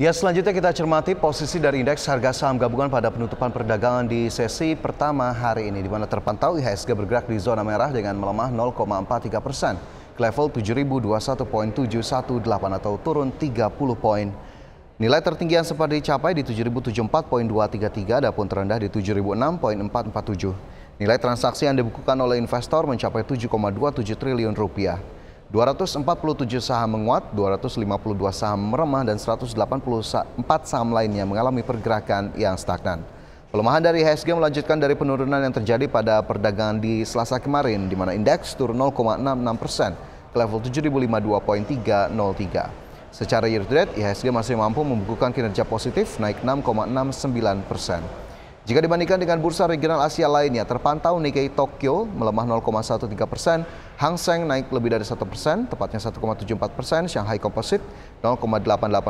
Ya, selanjutnya kita cermati posisi dari indeks harga saham gabungan pada penutupan perdagangan di sesi pertama hari ini, di mana terpantau IHSG bergerak di zona merah dengan melemah 0,43 persen ke level 7021.718 atau turun 30 poin. Nilai tertinggi yang sempat dicapai di 7074.233 adapun terendah di 7006.447. Nilai transaksi yang dibukukan oleh investor mencapai 7,27 triliun rupiah. 247 saham menguat, 252 saham meremah, dan 184 saham lainnya mengalami pergerakan yang stagnan. Pelemahan dari IHSG melanjutkan dari penurunan yang terjadi pada perdagangan di Selasa kemarin, di mana indeks turun 0,66 persen ke level 7052.303. Secara year to date, IHSG masih mampu membukukan kinerja positif naik 6,69 persen. Jika dibandingkan dengan bursa regional Asia lainnya, terpantau Nikkei Tokyo melemah 0,13 persen, Hang Seng naik lebih dari 1 persen, tepatnya 1,74 persen, Shanghai Composite 0,88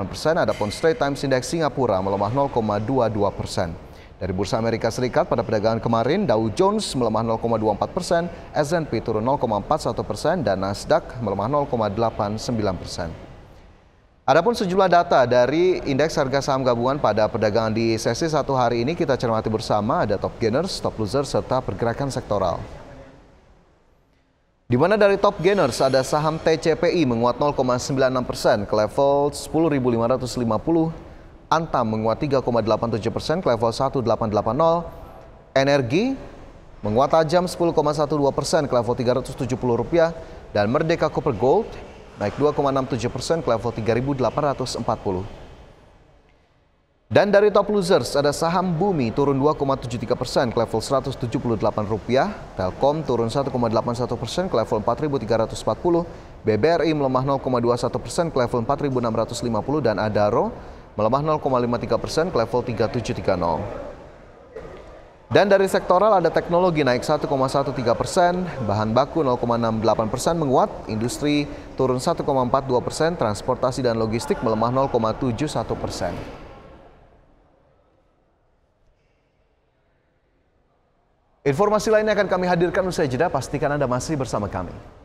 persen, adapun Straits Times Index Singapura melemah 0,22 persen. Dari Bursa Amerika Serikat pada perdagangan kemarin, Dow Jones melemah 0,24 persen, S&P turun 0,41 persen, dan Nasdaq melemah 0,89 persen. Adapun sejumlah data dari indeks harga saham gabungan pada perdagangan di sesi satu hari ini kita cermati bersama ada top gainers, top losers, serta pergerakan sektoral. Di mana dari top gainers ada saham TCPI menguat 0,96 persen ke level 10.550, Antam menguat 3,87 persen ke level 1880, Energi menguat tajam 10,12 persen ke level 370 rupiah, dan Merdeka Copper Gold naik 2,67 persen ke level 3.840. Dan dari top losers ada saham Bumi turun 2,73 persen ke level 178 rupiah. Telkom turun 1,81 persen ke level 4.340, BBRI melemah 0,21 persen ke level 4.650 dan Adaro melemah 0,53 persen ke level 3730. Dan dari sektoral ada teknologi naik 1,13 persen, bahan baku 0,68 persen menguat, industri turun 1,42 persen, transportasi dan logistik melemah 0,71 persen. Informasi lainnya akan kami hadirkan usai jeda, pastikan Anda masih bersama kami.